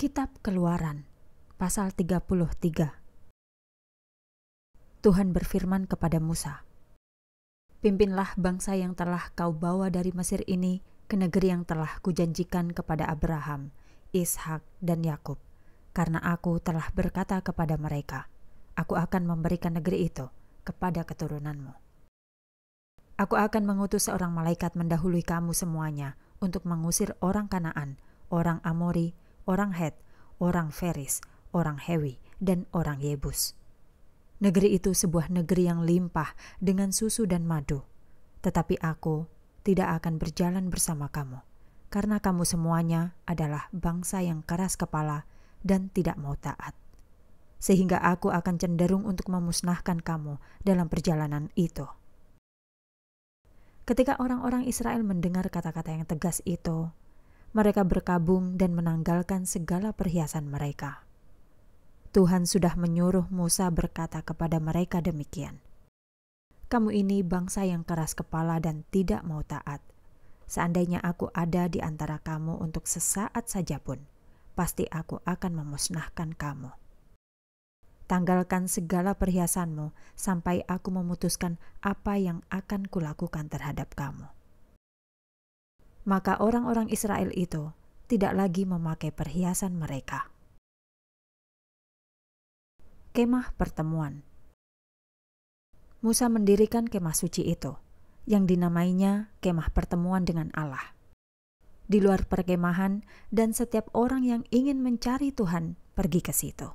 Kitab Keluaran pasal 33 Tuhan berfirman kepada Musa Pimpinlah bangsa yang telah kau bawa dari Mesir ini ke negeri yang telah kujanjikan kepada Abraham, Ishak, dan Yakub, karena aku telah berkata kepada mereka, aku akan memberikan negeri itu kepada keturunanmu. Aku akan mengutus seorang malaikat mendahului kamu semuanya untuk mengusir orang Kanaan, orang Amori, orang Het, orang Feris, orang Hewi, dan orang Yebus. Negeri itu sebuah negeri yang limpah dengan susu dan madu. Tetapi aku tidak akan berjalan bersama kamu, karena kamu semuanya adalah bangsa yang keras kepala dan tidak mau taat. Sehingga aku akan cenderung untuk memusnahkan kamu dalam perjalanan itu. Ketika orang-orang Israel mendengar kata-kata yang tegas itu, mereka berkabung dan menanggalkan segala perhiasan mereka. Tuhan sudah menyuruh Musa berkata kepada mereka demikian. Kamu ini bangsa yang keras kepala dan tidak mau taat. Seandainya aku ada di antara kamu untuk sesaat saja pun, pasti aku akan memusnahkan kamu. Tanggalkan segala perhiasanmu sampai aku memutuskan apa yang akan kulakukan terhadap kamu maka orang-orang Israel itu tidak lagi memakai perhiasan mereka. Kemah pertemuan Musa mendirikan kemah suci itu, yang dinamainya kemah pertemuan dengan Allah. Di luar perkemahan, dan setiap orang yang ingin mencari Tuhan pergi ke situ.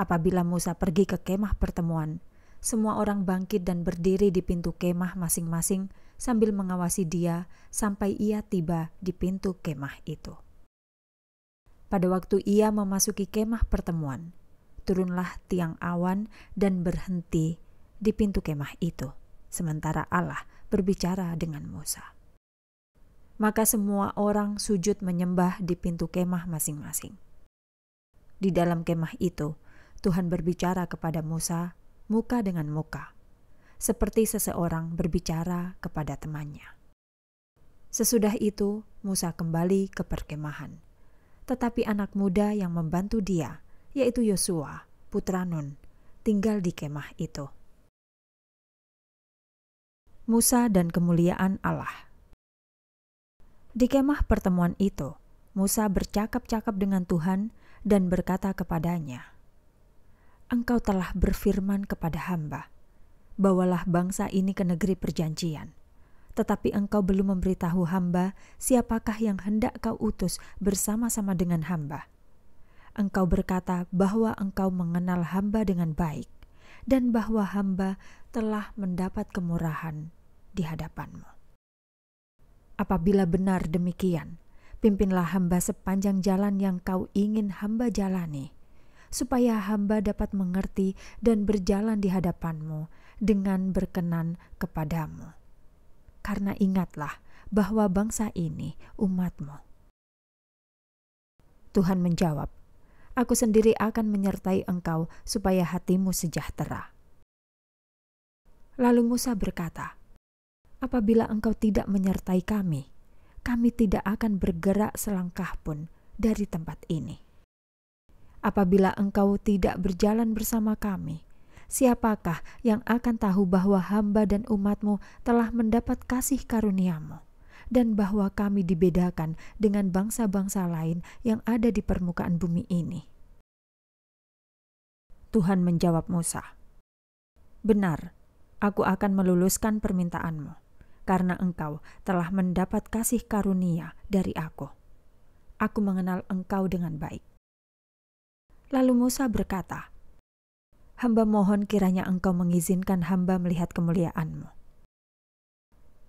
Apabila Musa pergi ke kemah pertemuan, semua orang bangkit dan berdiri di pintu kemah masing-masing sambil mengawasi dia sampai ia tiba di pintu kemah itu. Pada waktu ia memasuki kemah pertemuan, turunlah tiang awan dan berhenti di pintu kemah itu, sementara Allah berbicara dengan Musa. Maka semua orang sujud menyembah di pintu kemah masing-masing. Di dalam kemah itu, Tuhan berbicara kepada Musa muka dengan muka, seperti seseorang berbicara kepada temannya. Sesudah itu, Musa kembali ke perkemahan. Tetapi anak muda yang membantu dia, yaitu Yosua, putra Nun, tinggal di kemah itu. Musa dan kemuliaan Allah. Di kemah pertemuan itu, Musa bercakap-cakap dengan Tuhan dan berkata kepadanya, engkau telah berfirman kepada hamba, Bawalah bangsa ini ke negeri perjanjian. Tetapi engkau belum memberitahu hamba siapakah yang hendak kau utus bersama-sama dengan hamba. Engkau berkata bahwa engkau mengenal hamba dengan baik, dan bahwa hamba telah mendapat kemurahan di hadapanmu. Apabila benar demikian, pimpinlah hamba sepanjang jalan yang kau ingin hamba jalani, supaya hamba dapat mengerti dan berjalan di hadapanmu dengan berkenan kepadamu. Karena ingatlah bahwa bangsa ini umatmu. Tuhan menjawab, Aku sendiri akan menyertai engkau supaya hatimu sejahtera. Lalu Musa berkata, Apabila engkau tidak menyertai kami, kami tidak akan bergerak selangkah pun dari tempat ini. Apabila engkau tidak berjalan bersama kami, siapakah yang akan tahu bahwa hamba dan umatmu telah mendapat kasih karuniamu? dan bahwa kami dibedakan dengan bangsa-bangsa lain yang ada di permukaan bumi ini. Tuhan menjawab Musa, "Benar, aku akan meluluskan permintaanmu, karena engkau telah mendapat kasih karunia dari aku. Aku mengenal engkau dengan baik. Lalu Musa berkata, Hamba mohon kiranya engkau mengizinkan hamba melihat kemuliaanmu.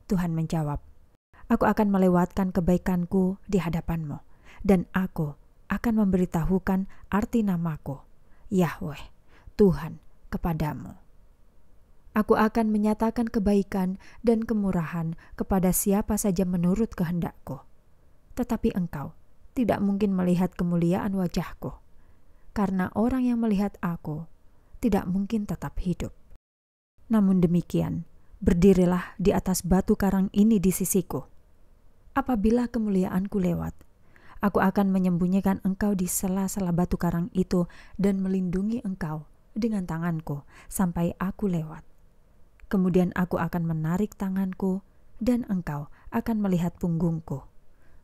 Tuhan menjawab, Aku akan melewatkan kebaikanku di hadapanmu, dan aku akan memberitahukan arti namaku, Yahweh, Tuhan, kepadamu. Aku akan menyatakan kebaikan dan kemurahan kepada siapa saja menurut kehendakku. Tetapi engkau tidak mungkin melihat kemuliaan wajahku karena orang yang melihat aku tidak mungkin tetap hidup. Namun demikian, berdirilah di atas batu karang ini di sisiku. Apabila kemuliaanku lewat, aku akan menyembunyikan engkau di sela-sela batu karang itu dan melindungi engkau dengan tanganku sampai aku lewat. Kemudian aku akan menarik tanganku dan engkau akan melihat punggungku,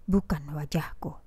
bukan wajahku.